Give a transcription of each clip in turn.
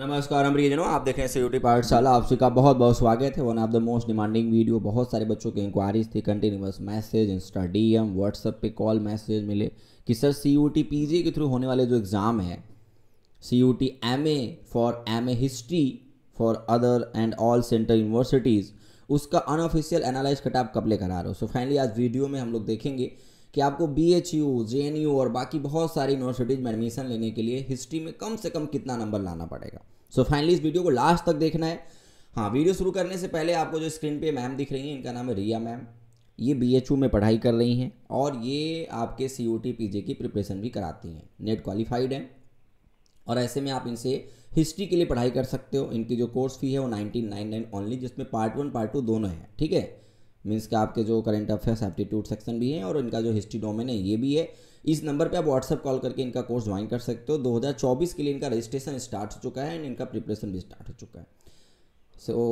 नमस्कार अमरीजनों आप देखें हैं यूटी पाठशाला आप का बहुत बहुत स्वागत है one of the most demanding video बहुत सारे बच्चों की इंक्वायरीज थी continuous message insta D M WhatsApp पे कॉल मैसेज मिले कि sir C U T P G के थ्रू होने वाले जो एग्ज़ाम है C U T M A for M A history for other and all central universities उसका unofficial analyse cutoff कब ले करा रहे हो सो फाइनली आज वीडियो में हम लोग देखेंगे कि आपको B H U J N U और बाकी बहुत सारी यूनिवर्सिटीज़ में एडमिशन लेने के लिए हिस्ट्री में कम से कम कितना नंबर लाना पड़ेगा सो so, फाइनली इस वीडियो को लास्ट तक देखना है हाँ वीडियो शुरू करने से पहले आपको जो स्क्रीन पे मैम दिख रही हैं इनका नाम है रिया मैम ये बी में पढ़ाई कर रही हैं और ये आपके सी यू की प्रिपरेशन भी कराती हैं नेट क्वालिफाइड हैं और ऐसे में आप इनसे हिस्ट्री के लिए पढ़ाई कर सकते हो इनकी जो कोर्स फी है वो नाइनटीन नाइन नाइन ओनली जिसमें पार्ट वन पार्ट टू दोनों है ठीक है मीन्स के आपके जो करंट अफेयर्स एप्टीट्यूड सेक्शन भी है और इनका जो हिस्ट्री डोमेन है ये भी है इस नंबर पे आप व्हाट्सअप कॉल करके इनका कोर्स ज्वाइन कर सकते हो 2024 के लिए इनका रजिस्ट्रेशन स्टार्ट हो चुका है एंड इनका प्रिपरेशन भी स्टार्ट हो चुका है सो so,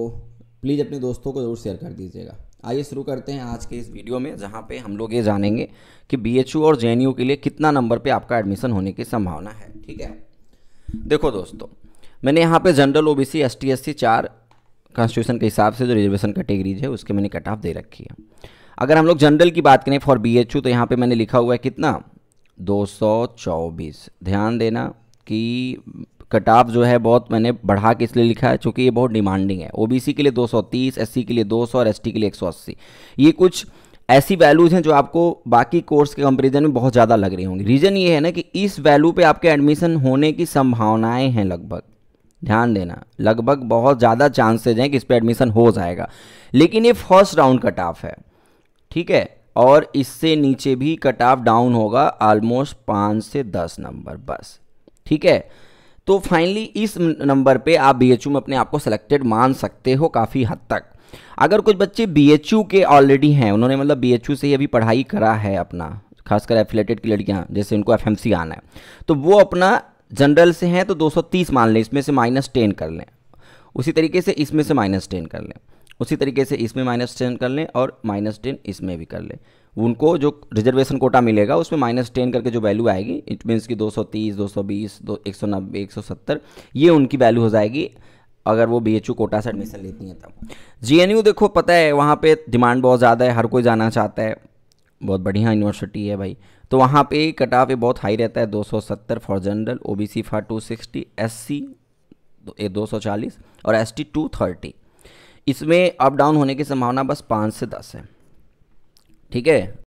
प्लीज़ अपने दोस्तों को ज़रूर शेयर कर दीजिएगा आइए शुरू करते हैं आज के इस वीडियो में जहाँ पे हम लोग ये जानेंगे कि बी और जे के लिए कितना नंबर पर आपका एडमिशन होने की संभावना है ठीक है देखो दोस्तों मैंने यहाँ पे जनरल ओबीसी एसटी एससी चार कॉन्स्टिट्यूशन के हिसाब से जो रिजर्वेशन कैटेगरीज है उसके मैंने कट ऑफ दे रखी है अगर हम लोग जनरल की बात करें फॉर बी तो यहाँ पर मैंने लिखा हुआ है कितना 224 ध्यान देना कि कट ऑफ जो है बहुत मैंने बढ़ा के इसलिए लिखा है क्योंकि ये बहुत डिमांडिंग है ओबीसी के लिए 230 एससी के लिए 200 और एसटी के लिए 180 ये कुछ ऐसी वैल्यूज़ हैं जो आपको बाकी कोर्स के कंपेरिजन में बहुत ज़्यादा लग रही होंगी रीज़न ये है ना कि इस वैल्यू पे आपके एडमिशन होने की संभावनाएं हैं लगभग ध्यान देना लगभग बहुत ज़्यादा चांसेज हैं कि इस पर एडमिशन हो जाएगा लेकिन ये फर्स्ट राउंड कट ऑफ है ठीक है और इससे नीचे भी कट ऑफ डाउन होगा ऑलमोस्ट पाँच से दस नंबर बस ठीक है तो फाइनली इस नंबर पे आप बी में अपने आप को सिलेक्टेड मान सकते हो काफ़ी हद तक अगर कुछ बच्चे बी के ऑलरेडी हैं उन्होंने मतलब बी से ही अभी पढ़ाई करा है अपना खासकर एफिलेटेड की लड़कियाँ जैसे उनको एफ आना है तो वो अपना जनरल से हैं तो 230 मान लें इसमें से माइनस टेन कर लें उसी तरीके से इसमें से माइनस टेन कर लें उसी तरीके से इसमें माइनस टेन कर लें और माइनस टेन इसमें भी कर लें उनको जो रिजर्वेशन कोटा मिलेगा उसमें माइनस टेन करके जो वैल्यू आएगी इट मीन्स कि 230, 220, दो एक सौ नब्बे एक सौ सत्तर ये उनकी वैल्यू हो जाएगी अगर वो बी कोटा से एडमिशन लेती हैं तब जी देखो पता है वहाँ पे डिमांड बहुत ज़्यादा है हर कोई जाना चाहता है बहुत बढ़िया यूनिवर्सिटी है भाई तो वहाँ पे कट ऑफ ये बहुत हाई रहता है 270 for general OBC for 260 sixty S 240 और टी टू इसमें अप डाउन होने की संभावना बस पाँच से दस है ठीक है